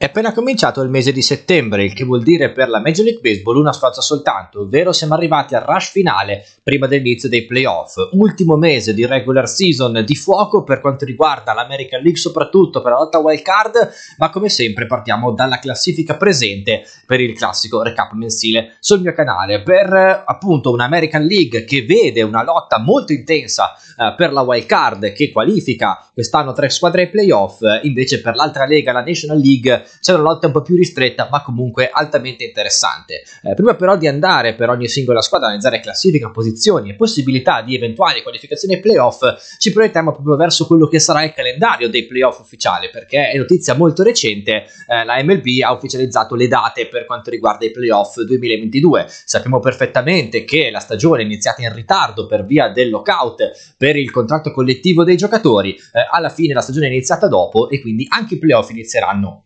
È appena cominciato il mese di settembre, il che vuol dire per la Major League Baseball una sfalza soltanto, ovvero siamo arrivati al rush finale prima dell'inizio dei playoff. Ultimo mese di regular season di fuoco per quanto riguarda l'American League, soprattutto per la lotta wild card, ma come sempre partiamo dalla classifica presente per il classico recap mensile sul mio canale. Per appunto un'American League che vede una lotta molto intensa eh, per la wild card che qualifica quest'anno tre squadre ai playoff, invece per l'altra lega, la National League, c'è una lotta un po' più ristretta ma comunque altamente interessante. Eh, prima però di andare per ogni singola squadra a analizzare classifica, posizioni e possibilità di eventuali qualificazioni ai playoff, ci proiettiamo proprio verso quello che sarà il calendario dei playoff ufficiali perché è notizia molto recente, eh, la MLB ha ufficializzato le date per quanto riguarda i playoff 2022. Sappiamo perfettamente che la stagione è iniziata in ritardo per via del lockout per il contratto collettivo dei giocatori, eh, alla fine la stagione è iniziata dopo e quindi anche i playoff inizieranno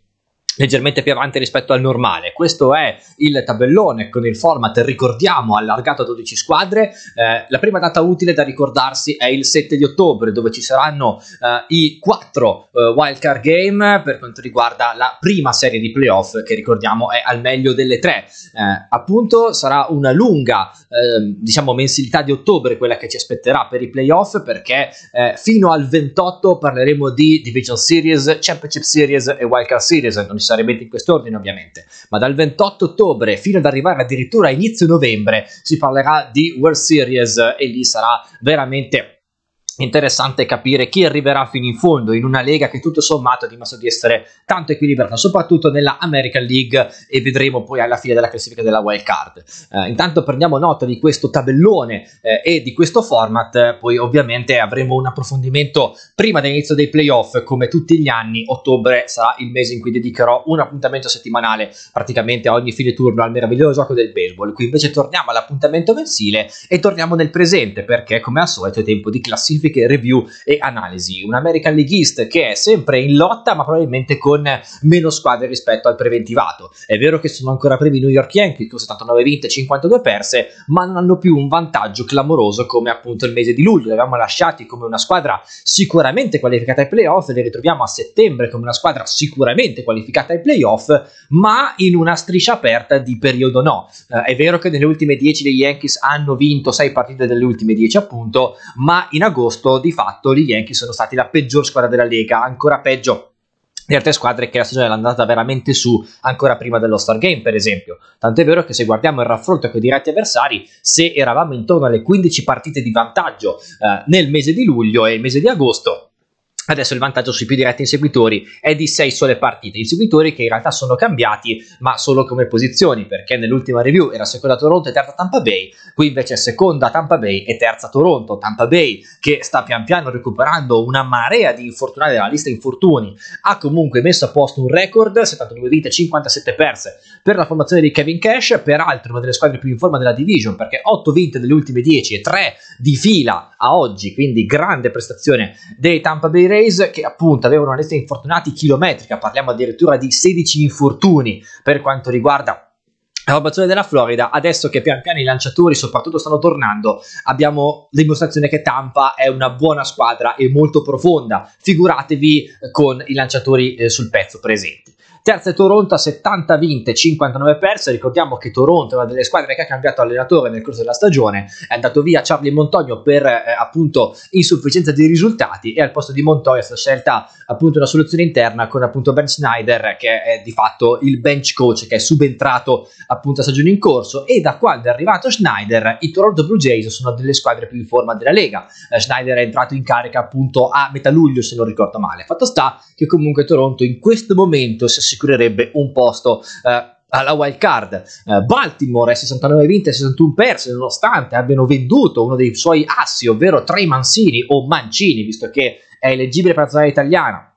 leggermente più avanti rispetto al normale. Questo è il tabellone con il format, ricordiamo, allargato a 12 squadre. Eh, la prima data utile da ricordarsi è il 7 di ottobre, dove ci saranno eh, i 4 eh, wildcard game per quanto riguarda la prima serie di playoff, che ricordiamo è al meglio delle tre. Eh, appunto, sarà una lunga, ehm, diciamo, mensilità di ottobre quella che ci aspetterà per i playoff, perché eh, fino al 28 parleremo di Division Series, Championship Series e Wildcard Series. Non necessariamente in quest'ordine ovviamente, ma dal 28 ottobre fino ad arrivare addirittura a inizio novembre si parlerà di World Series e lì sarà veramente interessante capire chi arriverà fino in fondo in una lega che tutto sommato è dimostrato di essere tanto equilibrata, soprattutto nella American League e vedremo poi alla fine della classifica della wild card. Eh, intanto prendiamo nota di questo tabellone eh, e di questo format, eh, poi ovviamente avremo un approfondimento prima dell'inizio dei playoff come tutti gli anni, ottobre sarà il mese in cui dedicherò un appuntamento settimanale praticamente a ogni fine turno al meraviglioso gioco del baseball, qui invece torniamo all'appuntamento mensile e torniamo nel presente perché come al solito è tempo di classifica specifiche review e analisi. Un American League East che è sempre in lotta, ma probabilmente con meno squadre rispetto al preventivato. È vero che sono ancora primi i New York Yankees con 79 vinte e 52 perse, ma non hanno più un vantaggio clamoroso come appunto il mese di luglio. Li abbiamo lasciati come una squadra sicuramente qualificata ai playoff, li ritroviamo a settembre come una squadra sicuramente qualificata ai playoff, ma in una striscia aperta di periodo no. Eh, è vero che nelle ultime 10 degli Yankees hanno vinto 6 partite delle ultime 10 appunto, ma in agosto posto, di fatto gli Yankee sono stati la peggior squadra della Lega, ancora peggio di altre squadre che la stagione è andata veramente su ancora prima dello Star Game, per esempio. Tant'è vero che se guardiamo il raffronto con i diretti avversari, se eravamo intorno alle 15 partite di vantaggio eh, nel mese di luglio e il mese di agosto, Adesso il vantaggio sui più diretti inseguitori è di 6 sole partite, inseguitori che in realtà sono cambiati ma solo come posizioni perché nell'ultima review era seconda Toronto e terza Tampa Bay, qui invece è seconda Tampa Bay e terza Toronto, Tampa Bay che sta pian piano recuperando una marea di infortunati dalla lista infortuni, ha comunque messo a posto un record, 72 vite, 57 perse per la formazione di Kevin Cash, peraltro una delle squadre più in forma della division perché 8 vinte delle ultime 10 e 3 di fila a oggi, quindi grande prestazione dei Tampa Bay Rays che appunto avevano una lista infortunati chilometrica, parliamo addirittura di 16 infortuni per quanto riguarda la formazione della Florida, adesso che pian piano i lanciatori soprattutto stanno tornando, abbiamo dimostrazione che Tampa è una buona squadra e molto profonda. Figuratevi eh, con i lanciatori eh, sul pezzo presenti. Terza è Toronto a 70 vinte, 59 perse. Ricordiamo che Toronto è una delle squadre che ha cambiato allenatore nel corso della stagione. È andato via Charlie Montogno per eh, appunto insufficienza di risultati e al posto di Montoya si è scelta appunto una soluzione interna con appunto Ben Schneider che è di fatto il bench coach che è subentrato appunto a stagione in corso e da quando è arrivato Schneider i Toronto Blue Jays sono delle squadre più in forma della Lega. Eh, Schneider è entrato in carica appunto a metà luglio se non ricordo male. Fatto sta che comunque Toronto in questo momento si è assicurerebbe un posto eh, alla wild card. Eh, Baltimore è 69 vinte e 61 perse, nonostante abbiano venduto uno dei suoi assi, ovvero Trey Mancini o Mancini, visto che è eleggibile per la nazionale italiana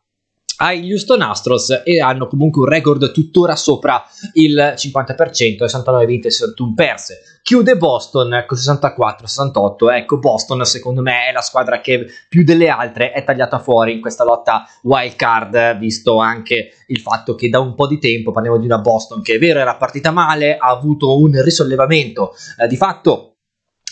ai Houston Astros e hanno comunque un record tuttora sopra il 50%, 69 vinte e 61 perse. Chiude Boston con ecco, 64-68. Ecco, Boston secondo me è la squadra che più delle altre è tagliata fuori in questa lotta wild card, visto anche il fatto che da un po' di tempo parliamo di una Boston che è vero era partita male, ha avuto un risollevamento eh, di fatto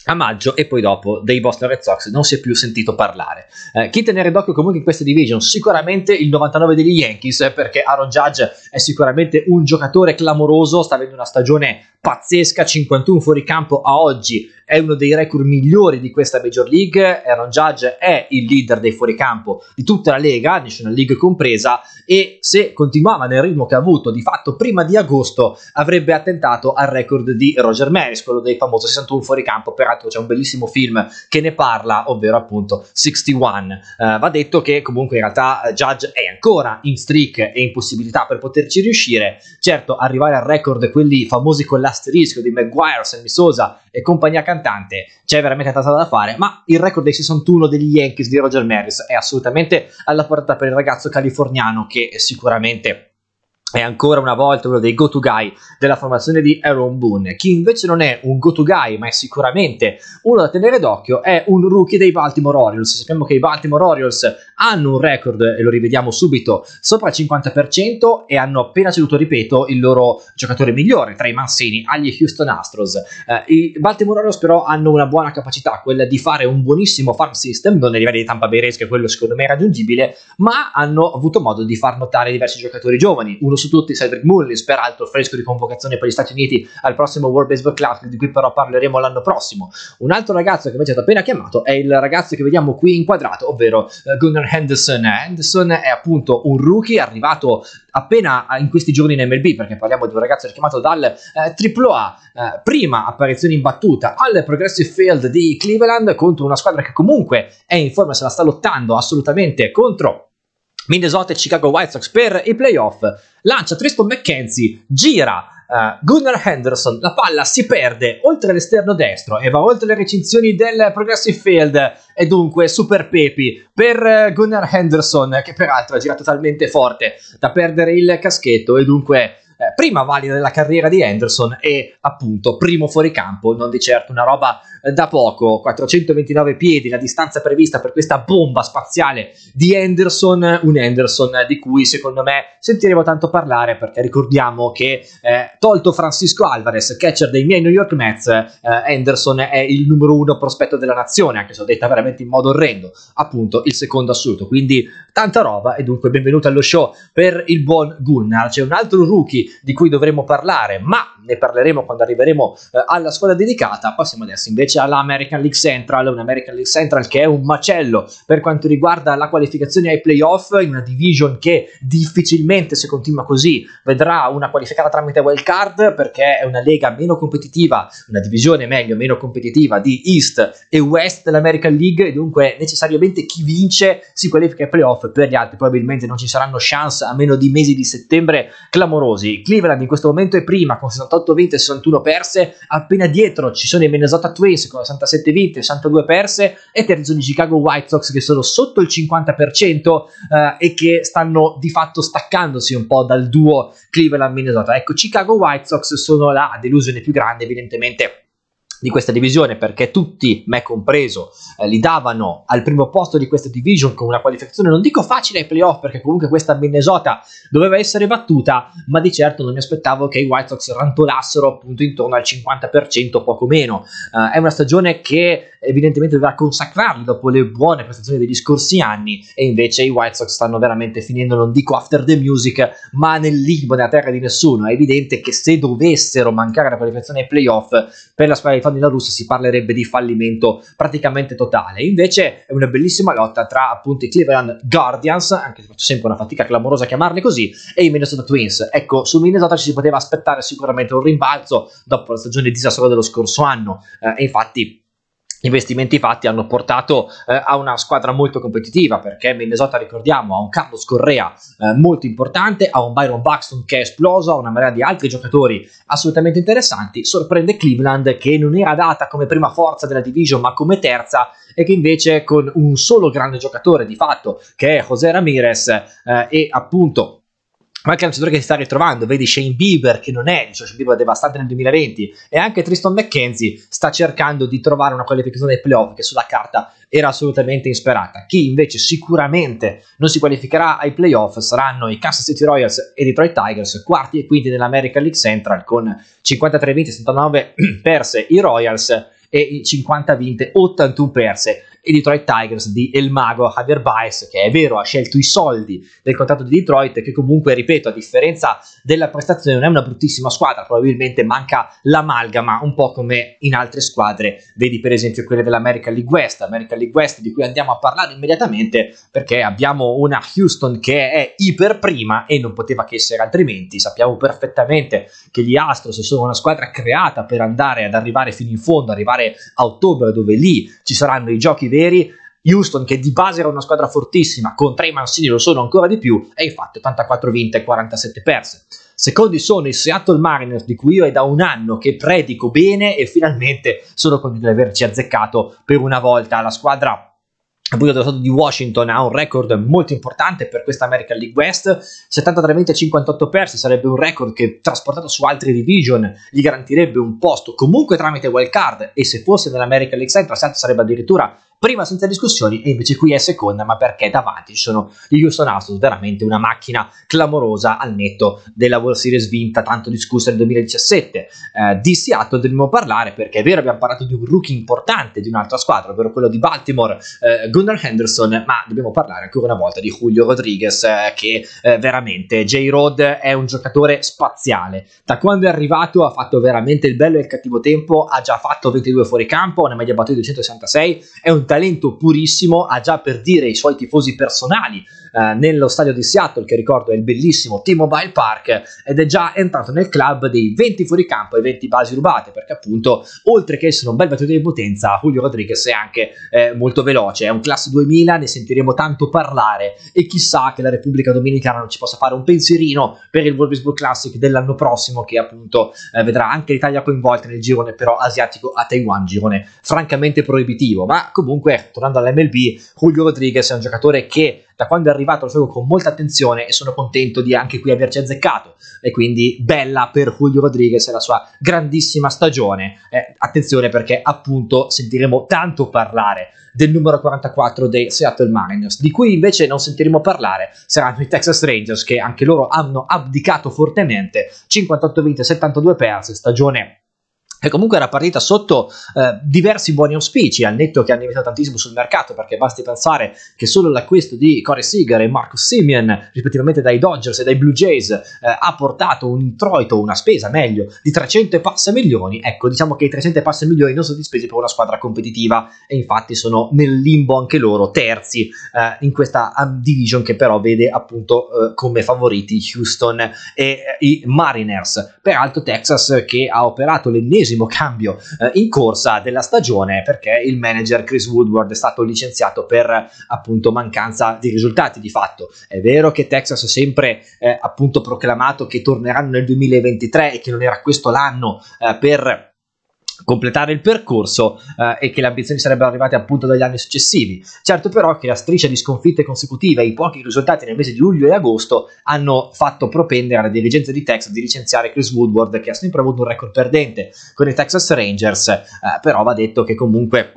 a maggio e poi dopo dei Boston Red Sox non si è più sentito parlare. Eh, chi tenere d'occhio comunque in questa division? Sicuramente il 99 degli Yankees eh, perché Aaron Judge è sicuramente un giocatore clamoroso, sta avendo una stagione pazzesca, 51 fuori campo a oggi è uno dei record migliori di questa Major League. Aaron Judge è il leader dei fuoricampo di tutta la Lega, National League compresa. E se continuava nel ritmo che ha avuto, di fatto prima di agosto avrebbe attentato al record di Roger Maris, quello dei famosi 61 fuoricampo per pubblicato, c'è un bellissimo film che ne parla, ovvero appunto 61. Uh, eh, va detto che comunque in realtà eh, Judge è ancora in streak e in possibilità per poterci riuscire. Certo, arrivare al record quelli famosi con l'asterisco di Maguire, Sammy Sosa e compagnia cantante, c'è veramente tanta da fare, ma il record dei 61 degli Yankees di Roger Maris è assolutamente alla portata per il ragazzo californiano che sicuramente è ancora una volta uno dei go-to guy della formazione di Aaron Boone. Chi invece non è un go-to guy, ma è sicuramente uno da tenere d'occhio, è un rookie dei Baltimore Orioles. Sappiamo che i Baltimore Orioles hanno un record, e lo rivediamo subito, sopra il 50% e hanno appena ceduto, ripeto, il loro giocatore migliore tra i Mansini agli Houston Astros. Eh, I Baltimore Orioles però hanno una buona capacità, quella di fare un buonissimo farm system, non ai livello di Tampa Bay Rays, che quello secondo me è raggiungibile, ma hanno avuto modo di far notare diversi giocatori giovani, uno su tutti Cedric Mullins, peraltro fresco di convocazione per gli Stati Uniti al prossimo World Baseball Classic, di cui però parleremo l'anno prossimo. Un altro ragazzo che invece è stato appena chiamato è il ragazzo che vediamo qui inquadrato, ovvero eh, Gunnar Henderson. Henderson è appunto un rookie arrivato appena in questi giorni in MLB, perché parliamo di un ragazzo richiamato dal eh, AAA, eh, prima apparizione in battuta al Progressive Field di Cleveland contro una squadra che comunque è in forma, se la sta lottando assolutamente contro Minnesota e Chicago White Sox per i playoff, lancia Tristan McKenzie, gira uh, Gunnar Henderson, la palla si perde oltre l'esterno destro e va oltre le recinzioni del Progressive Field e dunque Super Pepi per eh, Gunnar Henderson che peraltro ha girato talmente forte da perdere il caschetto e dunque eh, prima valida della carriera di Henderson e appunto primo fuoricampo, non di certo una roba eh, da poco, 429 piedi, la distanza prevista per questa bomba spaziale di Henderson, un Henderson di cui secondo me sentiremo tanto parlare perché ricordiamo che eh, tolto Francisco Alvarez, catcher dei miei New York Mets, eh, Henderson è il numero uno prospetto della nazione, anche se ho detta veramente in modo orrendo, appunto il secondo assoluto, quindi tanta roba e dunque benvenuto allo show per il buon Gunnar, c'è un altro rookie di cui dovremo parlare, ma ne parleremo quando arriveremo eh, alla squadra dedicata. Passiamo adesso invece all'American League Central, un American League Central che è un macello per quanto riguarda la qualificazione ai playoff in una division che difficilmente, se continua così, vedrà una qualificata tramite wild card perché è una lega meno competitiva, una divisione meglio meno competitiva di East e West dell'American League e dunque necessariamente chi vince si qualifica ai playoff per gli altri probabilmente non ci saranno chance a meno di mesi di settembre clamorosi Cleveland in questo momento è prima con 68 vinte e 61 perse. Appena dietro ci sono i Minnesota Twins con 67 vinte e 62 perse. E terzo di Chicago White Sox che sono sotto il 50% eh, e che stanno di fatto staccandosi un po' dal duo Cleveland-Minnesota. Ecco, Chicago White Sox sono la delusione più grande, evidentemente di questa divisione perché tutti, me compreso, eh, li davano al primo posto di questa division con una qualificazione non dico facile ai playoff perché comunque questa Minnesota doveva essere battuta, ma di certo non mi aspettavo che i White Sox rantolassero appunto intorno al 50% poco meno. Eh, è una stagione che evidentemente doveva consacrarli dopo le buone prestazioni degli scorsi anni e invece i White Sox stanno veramente finendo, non dico after the music, ma nel limbo, nella terra di nessuno. È evidente che se dovessero mancare la qualificazione ai playoff per la squadra di nella Russia si parlerebbe di fallimento praticamente totale. Invece è una bellissima lotta tra appunto i Cleveland Guardians, anche se faccio sempre una fatica clamorosa a chiamarli così, e i Minnesota Twins. Ecco, su Minnesota ci si poteva aspettare sicuramente un rimbalzo dopo la stagione disastrosa dello scorso anno eh, e infatti investimenti fatti hanno portato eh, a una squadra molto competitiva perché Minnesota ricordiamo ha un Carlos Correa eh, molto importante, ha un Byron Buxton che è esploso, ha una marea di altri giocatori assolutamente interessanti, sorprende Cleveland che non era data come prima forza della division ma come terza e che invece con un solo grande giocatore di fatto che è José Ramirez eh, e appunto ma anche un giocatore che si sta ritrovando, vedi Shane Bieber che non è, cioè Shane Bieber devastante nel 2020 e anche Tristan McKenzie sta cercando di trovare una qualificazione ai playoff che sulla carta era assolutamente insperata. Chi invece sicuramente non si qualificherà ai playoff saranno i Kansas City Royals e i Detroit Tigers, quarti e quinti dell'American League Central con 53 vinte e 79 perse i Royals e 50 vinte, 81 perse i Detroit Tigers di El Mago Javier Baez, che è vero, ha scelto i soldi del contratto di Detroit, che comunque, ripeto, a differenza della prestazione, non è una bruttissima squadra, probabilmente manca l'amalgama, un po' come in altre squadre, vedi per esempio quelle dell'America League West, America League West di cui andiamo a parlare immediatamente, perché abbiamo una Houston che è iper prima e non poteva che essere altrimenti, sappiamo perfettamente che gli Astros sono una squadra creata per andare ad arrivare fino in fondo, arrivare a ottobre, dove lì ci saranno i giochi veri. Houston, che di base era una squadra fortissima, con tre mancini lo sono ancora di più, e infatti 84 vinte e 47 perse. Secondi sono i Seattle Mariners, di cui io è da un anno che predico bene e finalmente sono contento di averci azzeccato per una volta. La squadra appunto dello stato di Washington ha un record molto importante per questa American League West 73 vinte e 58 perse sarebbe un record che trasportato su altre division gli garantirebbe un posto comunque tramite wild card e se fosse nell'American League Central sarebbe addirittura prima senza discussioni e invece qui è seconda, ma perché davanti ci sono gli Houston Astros, veramente una macchina clamorosa al netto della World Series vinta, tanto discussa nel 2017. Eh, di Seattle dobbiamo parlare perché è vero, abbiamo parlato di un rookie importante di un'altra squadra, ovvero quello di Baltimore, eh, Gunnar Henderson, ma dobbiamo parlare ancora una volta di Julio Rodriguez, eh, che eh, veramente J-Rod è un giocatore spaziale. Da quando è arrivato ha fatto veramente il bello e il cattivo tempo, ha già fatto 22 fuori campo, una media battuta di 266 è un talento purissimo, ha già per dire i suoi tifosi personali eh, nello stadio di Seattle, che ricordo è il bellissimo T-Mobile Park, ed è già entrato nel club dei 20 fuori campo e 20 basi rubate, perché appunto, oltre che essere un bel battuto di potenza, Julio Rodriguez è anche eh, molto veloce, è un class 2000, ne sentiremo tanto parlare e chissà che la Repubblica Dominicana non ci possa fare un pensierino per il Wolfsburg Classic dell'anno prossimo, che appunto eh, vedrà anche l'Italia coinvolta nel girone però asiatico a Taiwan, girone francamente proibitivo, ma comunque comunque, tornando all'MLB, Julio Rodriguez è un giocatore che da quando è arrivato lo seguo con molta attenzione e sono contento di anche qui averci azzeccato. E quindi bella per Julio Rodriguez e la sua grandissima stagione. Eh, attenzione perché appunto sentiremo tanto parlare del numero 44 dei Seattle Mariners, di cui invece non sentiremo parlare saranno i Texas Rangers che anche loro hanno abdicato fortemente, 58 vinte, 72 perse, stagione e comunque era partita sotto eh, diversi buoni auspici, al netto che hanno investito tantissimo sul mercato, perché basti pensare che solo l'acquisto di Corey Seager e Marco Simeon, rispettivamente dai Dodgers e dai Blue Jays, eh, ha portato un introito, una spesa meglio, di 300 e passa milioni. Ecco, diciamo che i 300 e passa milioni non sono spesi per una squadra competitiva e infatti sono nel limbo anche loro, terzi eh, in questa um, division che però vede appunto eh, come favoriti Houston e eh, i Mariners. Peraltro Texas che ha operato l'ennesimo tredicesimo cambio eh, in corsa della stagione perché il manager Chris Woodward è stato licenziato per appunto mancanza di risultati di fatto. È vero che Texas ha sempre eh, appunto proclamato che torneranno nel 2023 e che non era questo l'anno eh, per completare il percorso eh, e che le ambizioni sarebbero arrivate appunto dagli anni successivi. Certo però che la striscia di sconfitte consecutive e i pochi risultati nel mese di luglio e agosto hanno fatto propendere alla dirigenza di Texas di licenziare Chris Woodward che ha sempre avuto un record perdente con i Texas Rangers, eh, però va detto che comunque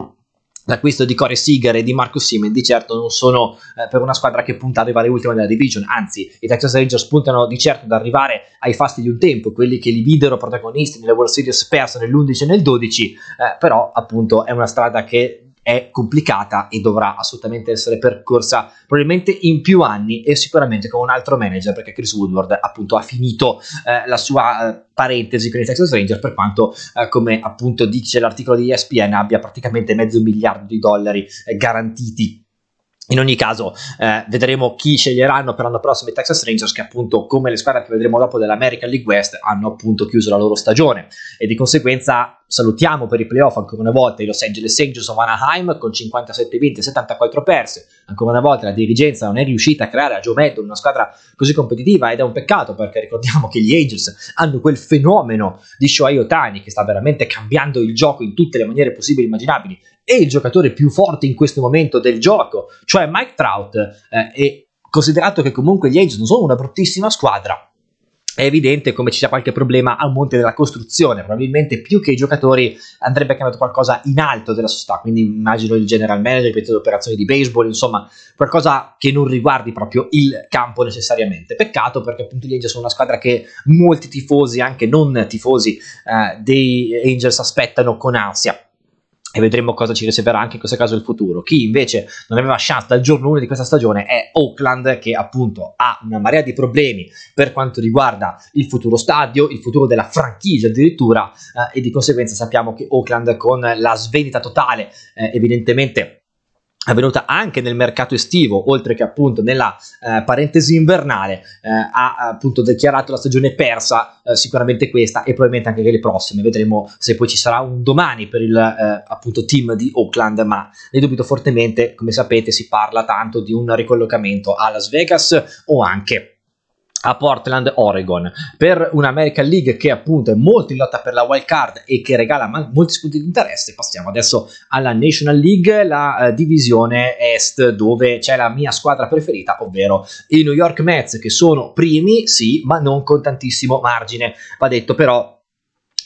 L'acquisto di Corey Seager e di Marco Simon di certo non sono eh, per una squadra che punta ad arrivare ultima della division, anzi i Texas Rangers puntano di certo ad arrivare ai fasti di un tempo, quelli che li videro protagonisti nelle World Series perse nell'11 e nel 12, eh, però appunto è una strada che è complicata e dovrà assolutamente essere percorsa probabilmente in più anni e sicuramente con un altro manager perché Chris Woodward appunto ha finito eh, la sua eh, parentesi con i Texas Rangers per quanto eh, come appunto dice l'articolo di ESPN abbia praticamente mezzo miliardo di dollari eh, garantiti in ogni caso, eh, vedremo chi sceglieranno per l'anno prossimo i Texas Rangers, che appunto, come le squadre che vedremo dopo dell'American League West, hanno appunto chiuso la loro stagione. E di conseguenza salutiamo per i playoff ancora una volta i Los Angeles Angels of Anaheim con 57 vinte e 74 perse. Ancora una volta la dirigenza non è riuscita a creare a Joe Maddon una squadra così competitiva ed è un peccato perché ricordiamo che gli Angels hanno quel fenomeno di Shohei Otani che sta veramente cambiando il gioco in tutte le maniere possibili e immaginabili e il giocatore più forte in questo momento del gioco, cioè Mike Trout, eh, e considerato che comunque gli Angels non sono una bruttissima squadra, è evidente come ci sia qualche problema a monte della costruzione, probabilmente più che i giocatori andrebbe cambiato qualcosa in alto della società, quindi immagino il general manager, il di operazioni di baseball, insomma qualcosa che non riguardi proprio il campo necessariamente. Peccato perché appunto gli Angels sono una squadra che molti tifosi, anche non tifosi eh, dei Angels, aspettano con ansia e vedremo cosa ci riserverà anche in questo caso il futuro. Chi invece non aveva chance dal giorno 1 di questa stagione è Oakland che appunto ha una marea di problemi per quanto riguarda il futuro stadio, il futuro della franchigia addirittura eh, e di conseguenza sappiamo che Oakland con la svendita totale eh, evidentemente avvenuta anche nel mercato estivo, oltre che appunto nella eh, parentesi invernale, eh, ha appunto dichiarato la stagione persa, eh, sicuramente questa e probabilmente anche le prossime. Vedremo se poi ci sarà un domani per il eh, appunto team di Oakland, ma ne dubito fortemente, come sapete si parla tanto di un ricollocamento a Las Vegas o anche a Portland, Oregon, per un'American League che appunto è molto in lotta per la wild card e che regala man- molti spunti di interesse. Passiamo adesso alla National League, la eh, divisione est dove c'è la mia squadra preferita, ovvero i New York Mets che sono primi, sì, ma non con tantissimo margine. Va detto però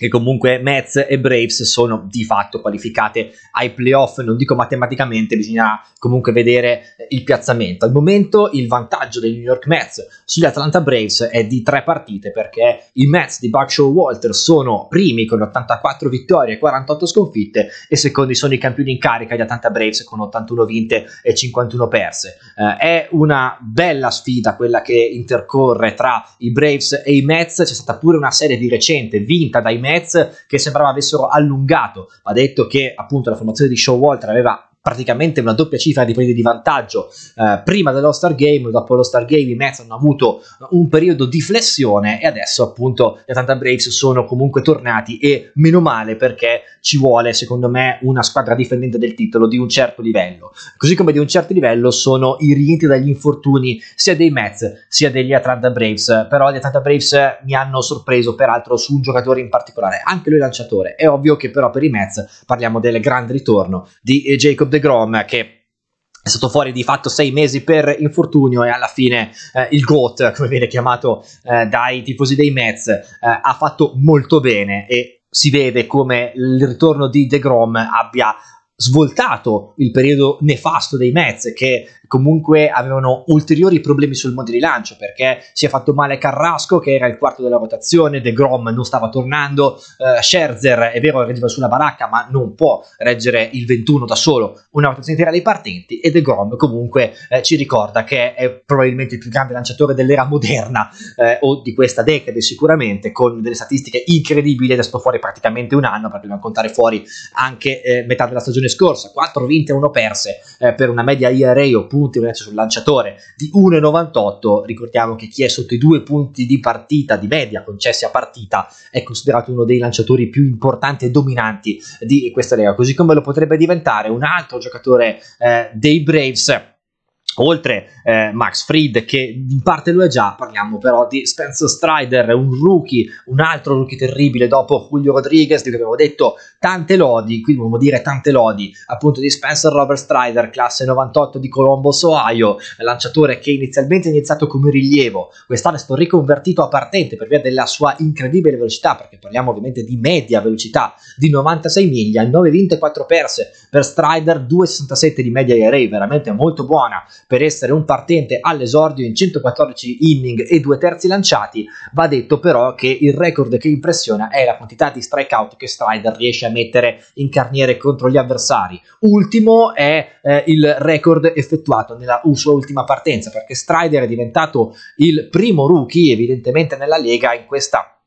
che comunque Mets e Braves sono di fatto qualificate ai playoff, non dico matematicamente, bisogna comunque vedere eh, il piazzamento. Al momento il vantaggio dei New York Mets sugli Atlanta Braves è di tre partite perché i Mets di Buckshaw Walter sono primi con 84 vittorie e 48 sconfitte e secondi sono i campioni in carica di Atlanta Braves con 81 vinte e 51 perse. Eh, è una bella sfida quella che intercorre tra i Braves e i Mets, c'è stata pure una serie di recente vinta dai Mets Nets che sembrava avessero allungato. Ha detto che appunto la formazione di Show Walter aveva praticamente una doppia cifra di punti di vantaggio eh, prima dello Star Game, dopo lo Star Game i Mets hanno avuto un periodo di flessione e adesso appunto gli Atlanta Braves sono comunque tornati e meno male perché ci vuole secondo me una squadra difendente del titolo di un certo livello, così come di un certo livello sono i rientri dagli infortuni sia dei Mets sia degli Atlanta Braves, però gli Atlanta Braves mi hanno sorpreso peraltro su un giocatore in particolare, anche lui lanciatore, è ovvio che però per i Mets parliamo del grande ritorno di eh, Jacob De Grom che è stato fuori di fatto sei mesi per infortunio e alla fine eh, il GOAT, come viene chiamato eh, dai tifosi dei Mets, eh, ha fatto molto bene e si vede come il ritorno di De Grom abbia svoltato il periodo nefasto dei Mets che comunque avevano ulteriori problemi sul modo di lancio perché si è fatto male Carrasco che era il quarto della rotazione, De Grom non stava tornando, eh, Scherzer è vero reggeva sulla baracca ma non può reggere il 21 da solo una votazione intera dei partenti e De Grom comunque eh, ci ricorda che è probabilmente il più grande lanciatore dell'era moderna eh, o di questa decade sicuramente con delle statistiche incredibili ed è fuori praticamente un anno perché dobbiamo contare fuori anche eh, metà della stagione scorsa, 4 vinte e 1 perse eh, per una media IRA o punti sul lanciatore di 1,98, ricordiamo che chi è sotto i 2 punti di partita di media concessi a partita è considerato uno dei lanciatori più importanti e dominanti di questa lega, così come lo potrebbe diventare un altro giocatore eh, dei Braves oltre eh, Max Fried che in parte lo è già, parliamo però di Spencer Strider, un rookie, un altro rookie terribile dopo Julio Rodriguez, di cui avevo detto tante lodi, qui dobbiamo dire tante lodi, appunto di Spencer Robert Strider, classe 98 di Columbus, Ohio, lanciatore che inizialmente è iniziato come rilievo, quest'anno è stato riconvertito a partente per via della sua incredibile velocità, perché parliamo ovviamente di media velocità di 96 miglia, 9 vinte e 4 perse per Strider, 2,67 di media aerei, veramente molto buona per essere un partente all'esordio in 114 inning e due terzi lanciati, va detto però che il record che impressiona è la quantità di strikeout che Strider riesce a mettere in carniere contro gli avversari. Ultimo è eh, il record effettuato nella uh, sua ultima partenza, perché Strider è diventato il primo rookie evidentemente nella lega in questa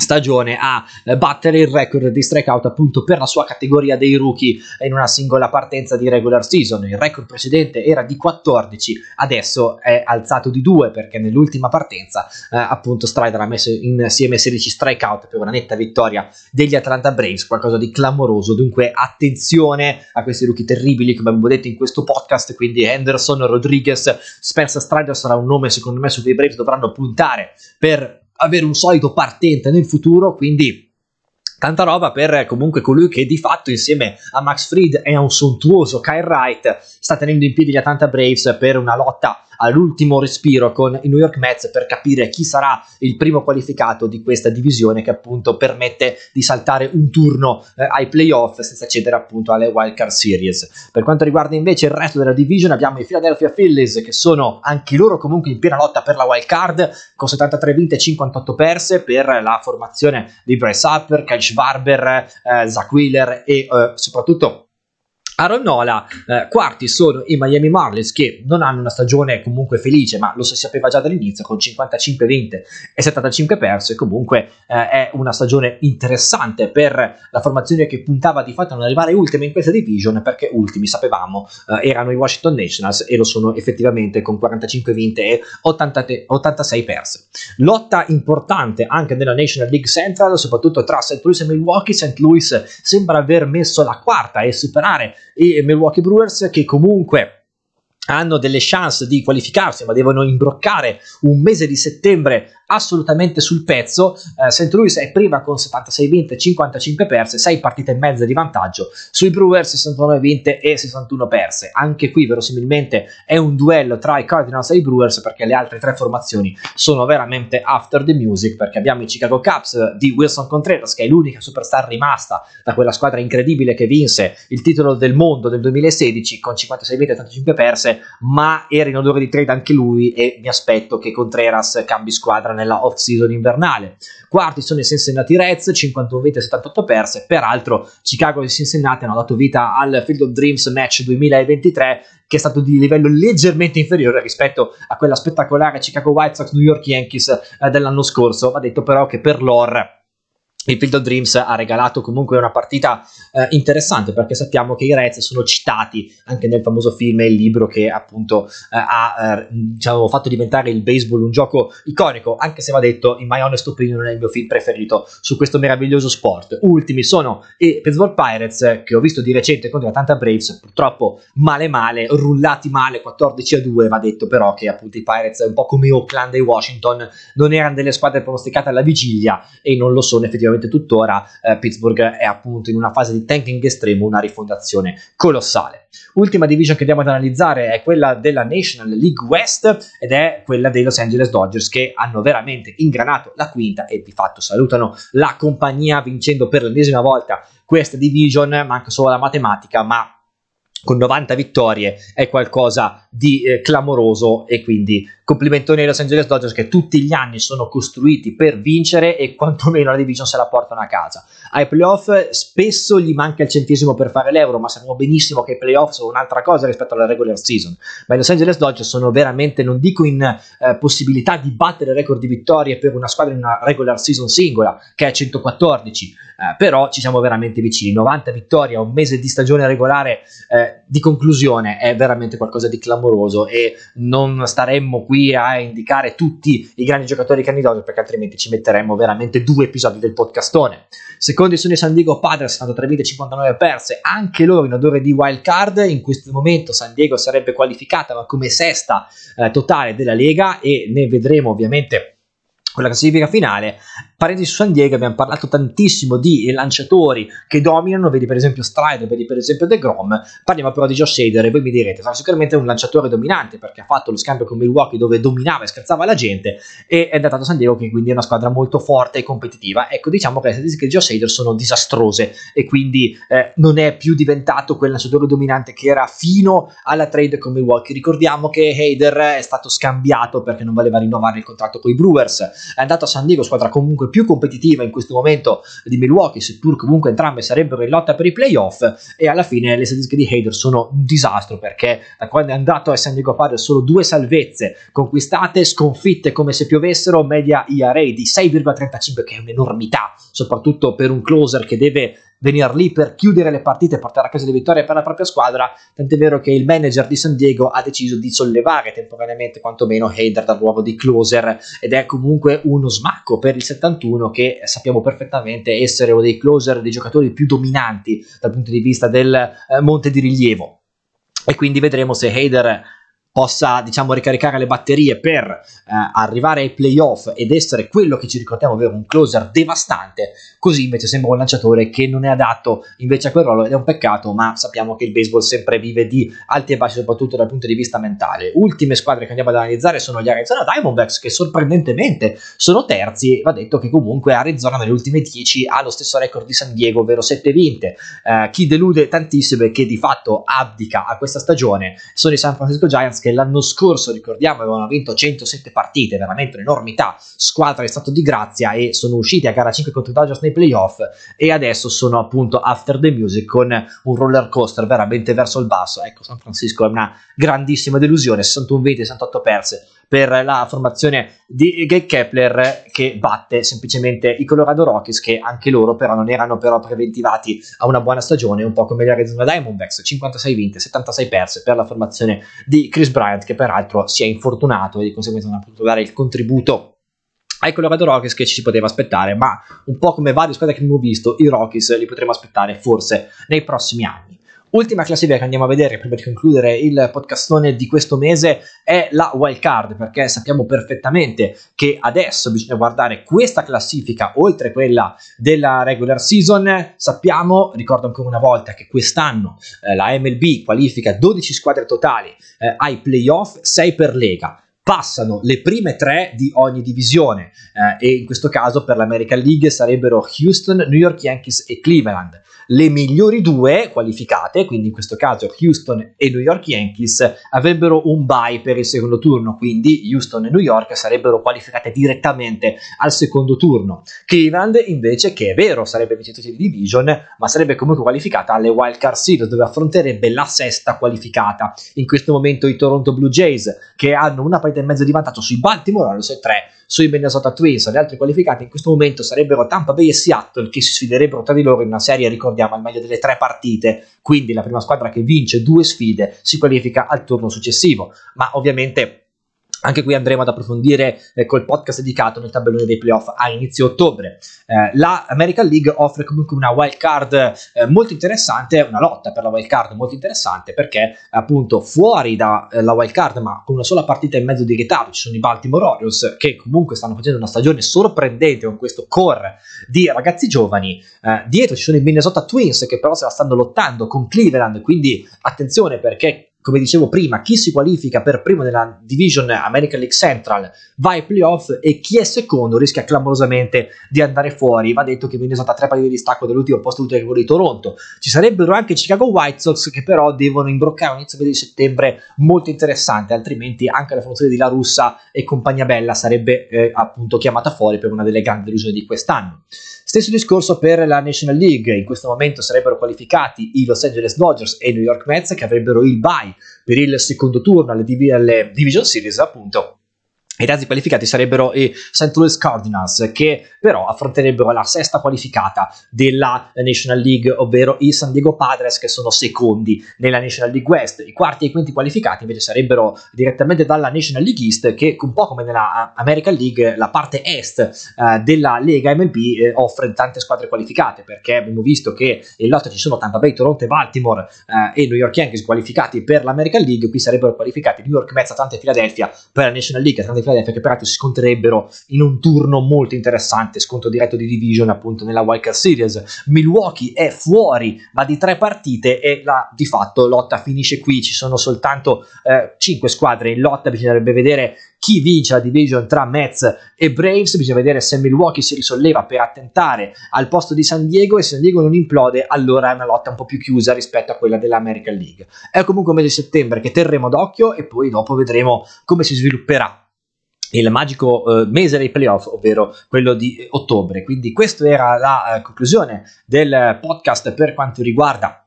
stagione a eh, battere il record di strikeout appunto per la sua categoria dei rookie in una singola partenza di regular season. Il record precedente era di 14, adesso è alzato di 2 perché nell'ultima partenza eh, appunto Strider ha messo insieme 16 strikeout per una netta vittoria degli Atlanta Braves, qualcosa di clamoroso. Dunque attenzione a questi rookie terribili come abbiamo detto in questo podcast, quindi Henderson, Rodriguez, Spencer Strider sarà un nome secondo me su cui i Braves dovranno puntare per avere un solito partente nel futuro, quindi tanta roba per comunque colui che di fatto insieme a Max Fried e a un sontuoso Kyle Wright sta tenendo in piedi gli Atlanta Braves per una lotta all'ultimo respiro con i New York Mets per capire chi sarà il primo qualificato di questa divisione che appunto permette di saltare un turno eh, ai playoff senza cedere appunto alle wild card series. Per quanto riguarda invece il resto della division abbiamo i Philadelphia Phillies che sono anche loro comunque in piena lotta per la wild card con 73 vinte e 58 perse per la formazione di Bryce Harper, Kyle Schwarber, eh, Zach Wheeler e eh, soprattutto Aaron Nola, eh, quarti sono i Miami Marlins che non hanno una stagione comunque felice, ma lo si sapeva già dall'inizio con 55 vinte e 75 perse, comunque eh, è una stagione interessante per la formazione che puntava di fatto ad arrivare ultima in questa division perché ultimi sapevamo eh, erano i Washington Nationals e lo sono effettivamente con 45 vinte e 80, 86 perse. Lotta importante anche nella National League Central, soprattutto tra St. Louis e Milwaukee, St. Louis sembra aver messo la quarta e superare e Milwaukee Brewers che comunque hanno delle chance di qualificarsi, ma devono imbroccare un mese di settembre assolutamente sul pezzo. Eh, St. Louis è prima con 76 vinte, 55 perse, 6 partite e mezza di vantaggio sui Brewers 69 vinte e 61 perse. Anche qui verosimilmente è un duello tra i Cardinals e i Brewers perché le altre tre formazioni sono veramente after the music perché abbiamo i Chicago Cubs di Wilson Contreras che è l'unica superstar rimasta da quella squadra incredibile che vinse il titolo del mondo del 2016 con 56 vinte e 85 perse, ma era in odore di trade anche lui e mi aspetto che Contreras cambi squadra nella off-season invernale. Quarti sono i Cincinnati Reds, 51 vite e 78 perse, peraltro Chicago e Cincinnati hanno dato vita al Field of Dreams Match 2023 che è stato di livello leggermente inferiore rispetto a quella spettacolare Chicago White Sox New York Yankees eh, dell'anno scorso, va detto però che per l'OR il Field of Dreams ha regalato comunque una partita eh, interessante perché sappiamo che i Reds sono citati anche nel famoso film e il libro che appunto eh, ha eh, diciamo, fatto diventare il baseball un gioco iconico, anche se va detto in my honest opinion è il mio film preferito su questo meraviglioso sport. Ultimi sono i Pittsburgh Pirates che ho visto di recente contro la Tanta Braves, purtroppo male male, rullati male 14 a 2, va detto però che appunto i Pirates un po' come Oakland e Washington non erano delle squadre pronosticate alla vigilia e non lo sono effettivamente probabilmente tuttora eh, Pittsburgh è appunto in una fase di tanking estremo, una rifondazione colossale. Ultima division che andiamo ad analizzare è quella della National League West ed è quella dei Los Angeles Dodgers che hanno veramente ingranato la quinta e di fatto salutano la compagnia vincendo per l'ennesima volta questa division, manca solo la matematica, ma con 90 vittorie è qualcosa di eh, clamoroso e quindi complimentoni ai Los Angeles Dodgers che tutti gli anni sono costruiti per vincere e quantomeno la division se la portano a casa. Ai playoff spesso gli manca il centesimo per fare l'euro, ma sappiamo benissimo che i playoff sono un'altra cosa rispetto alla regular season. Ma i Los Angeles Dodgers sono veramente, non dico in eh, possibilità di battere record di vittorie per una squadra in una regular season singola, che è 114, eh, però ci siamo veramente vicini. 90 vittorie, un mese di stagione regolare eh, di conclusione è veramente qualcosa di clamoroso e non staremmo qui qui a indicare tutti i grandi giocatori candidati perché altrimenti ci metteremmo veramente due episodi del podcastone. Secondo i i San Diego Padres, 73 vite, perse, anche loro in odore di wild card, in questo momento San Diego sarebbe qualificata ma come sesta eh, totale della Lega e ne vedremo ovviamente la classifica finale. Parenti su San Diego abbiamo parlato tantissimo di lanciatori che dominano, vedi per esempio Strider, vedi per esempio De Grom, parliamo però di Josh Hader e voi mi direte, sarà sicuramente un lanciatore dominante perché ha fatto lo scambio con Milwaukee dove dominava e scherzava la gente e è andato a San Diego che quindi è una squadra molto forte e competitiva. Ecco, diciamo che le statistiche di Josh Hader sono disastrose e quindi eh, non è più diventato quel lanciatore dominante che era fino alla trade con Milwaukee. Ricordiamo che Hader è stato scambiato perché non voleva rinnovare il contratto con i Brewers è andato a San Diego, squadra comunque più competitiva in questo momento di Milwaukee, seppur comunque entrambe sarebbero in lotta per i playoff e alla fine le statistiche di Hader sono un disastro perché da quando è andato a San Diego Padre solo due salvezze conquistate, sconfitte come se piovessero, media IRA di 6,35 che è un'enormità, soprattutto per un closer che deve venire lì per chiudere le partite e portare a casa le vittorie per la propria squadra, tant'è vero che il manager di San Diego ha deciso di sollevare temporaneamente quantomeno Hader dal ruolo di closer ed è comunque uno smacco per il 71 che sappiamo perfettamente essere uno dei closer, dei giocatori più dominanti dal punto di vista del eh, monte di rilievo e quindi vedremo se Hader possa diciamo ricaricare le batterie per eh, arrivare ai playoff ed essere quello che ci ricordiamo ovvero un closer devastante così invece sembra un lanciatore che non è adatto invece a quel ruolo ed è un peccato ma sappiamo che il baseball sempre vive di alti e bassi soprattutto dal punto di vista mentale ultime squadre che andiamo ad analizzare sono gli Arizona Diamondbacks che sorprendentemente sono terzi va detto che comunque Arizona nelle ultime 10 ha lo stesso record di San Diego ovvero 7 vinte eh, chi delude tantissimo e che di fatto abdica a questa stagione sono i San Francisco Giants Giants che l'anno scorso, ricordiamo, avevano vinto 107 partite, veramente un'enormità, squadra di stato di grazia e sono usciti a gara 5 contro i Dodgers nei playoff e adesso sono appunto after the music con un roller coaster veramente verso il basso. Ecco, San Francisco è una grandissima delusione, 61 20, 68 perse per la formazione di Gay Kepler che batte semplicemente i Colorado Rockies che anche loro però non erano però preventivati a una buona stagione, un po' come gli Arizona Diamondbacks, 56 vinte, 76 perse per la formazione di Chris Bryant che peraltro si è infortunato e di conseguenza non ha potuto dare il contributo ai Colorado Rockies che ci si poteva aspettare, ma un po' come varie squadre che abbiamo visto, i Rockies li potremo aspettare forse nei prossimi anni. Ultima classifica che andiamo a vedere prima di concludere il podcastone di questo mese è la wild card, perché sappiamo perfettamente che adesso bisogna guardare questa classifica oltre quella della regular season. Sappiamo, ricordo ancora una volta, che quest'anno eh, la MLB qualifica 12 squadre totali eh, ai playoff, 6 per lega passano le prime tre di ogni divisione eh, e in questo caso per l'American League sarebbero Houston, New York Yankees e Cleveland. Le migliori due qualificate, quindi in questo caso Houston e New York Yankees, avrebbero un bye per il secondo turno, quindi Houston e New York sarebbero qualificate direttamente al secondo turno. Cleveland invece, che è vero, sarebbe vincitrice di division, ma sarebbe comunque qualificata alle wild card series dove affronterebbe la sesta qualificata. In questo momento i Toronto Blue Jays, che hanno una partita e mezzo di vantaggio sui Baltimore Orioles e 3 sui Minnesota Twins. Le altre qualificate in questo momento sarebbero Tampa Bay e Seattle che si sfiderebbero tra di loro in una serie, ricordiamo, al meglio delle tre partite. Quindi la prima squadra che vince due sfide si qualifica al turno successivo. Ma ovviamente anche qui andremo ad approfondire eh, col podcast dedicato nel tabellone dei playoff a inizio ottobre. Eh, la American League offre comunque una wild card eh, molto interessante, una lotta per la wild card molto interessante perché appunto fuori dalla eh, wild card ma con una sola partita e mezzo di ritardo ci sono i Baltimore Orioles che comunque stanno facendo una stagione sorprendente con questo core di ragazzi giovani. Eh, dietro ci sono i Minnesota Twins che però se la stanno lottando con Cleveland, quindi attenzione perché come dicevo prima, chi si qualifica per primo nella Division American League Central va ai playoff e chi è secondo rischia clamorosamente di andare fuori. Va detto che viene usata tre pari di distacco dall'ultimo posto ulteriore di Toronto. Ci sarebbero anche Chicago White Sox che però devono imbroccare un inizio di settembre molto interessante, altrimenti anche la formazione di La Russa e compagnia bella sarebbe eh, appunto chiamata fuori per una delle grandi delusioni di quest'anno. Stesso discorso per la National League, in questo momento sarebbero qualificati i Los Angeles Dodgers e i New York Mets che avrebbero il bye per il secondo turno alle, Division Series appunto i razzi qualificati sarebbero i St. Louis Cardinals, che però affronterebbero la sesta qualificata della National League, ovvero i San Diego Padres, che sono secondi nella National League West. I quarti e i quinti qualificati invece sarebbero direttamente dalla National League East, che un po' come nella eh, American League, la parte est eh, della Lega MLB eh, offre tante squadre qualificate, perché abbiamo visto che in lotta ci sono Tampa Bay, Toronto e Baltimore eh, e New York Yankees qualificati per l'American League, qui sarebbero qualificati New York Mets, Atlanta e Philadelphia per la National League, Atlanta e Philadelphia che peraltro si scontrerebbero in un turno molto interessante, scontro diretto di division appunto nella Wild Series. Milwaukee è fuori, ma di tre partite e la, di fatto lotta finisce qui, ci sono soltanto eh, 5 squadre in lotta, bisognerebbe vedere chi vince la division tra Mets e Braves, bisogna vedere se Milwaukee si risolleva per attentare al posto di San Diego e se San Diego non implode allora è una lotta un po' più chiusa rispetto a quella dell'American League. È comunque un mese di settembre che terremo d'occhio e poi dopo vedremo come si svilupperà il magico eh, mese dei playoff, ovvero quello di eh, ottobre. Quindi questa era la eh, conclusione del podcast per quanto riguarda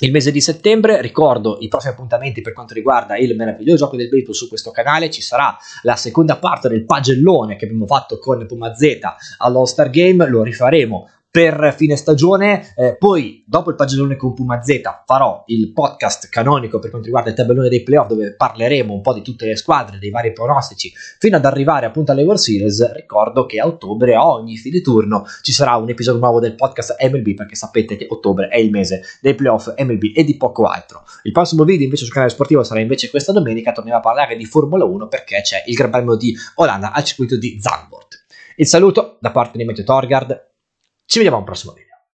il mese di settembre. Ricordo i prossimi appuntamenti per quanto riguarda il meraviglioso gioco del baseball su questo canale. Ci sarà la seconda parte del pagellone che abbiamo fatto con Puma Z all'All Star Game. Lo rifaremo per fine stagione. Eh, poi, dopo il pagellone con Puma Z, farò il podcast canonico per quanto riguarda il tabellone dei playoff, dove parleremo un po' di tutte le squadre, dei vari pronostici, fino ad arrivare appunto alle World Series. Ricordo che a ottobre, ogni fine turno, ci sarà un episodio nuovo del podcast MLB, perché sapete che ottobre è il mese dei playoff MLB e di poco altro. Il prossimo video invece sul canale sportivo sarà invece questa domenica, torniamo a parlare di Formula 1 perché c'è il Gran Premio di Olanda al circuito di Zandvoort. Il saluto da parte di Matteo Torgard, Всего вам просмотре.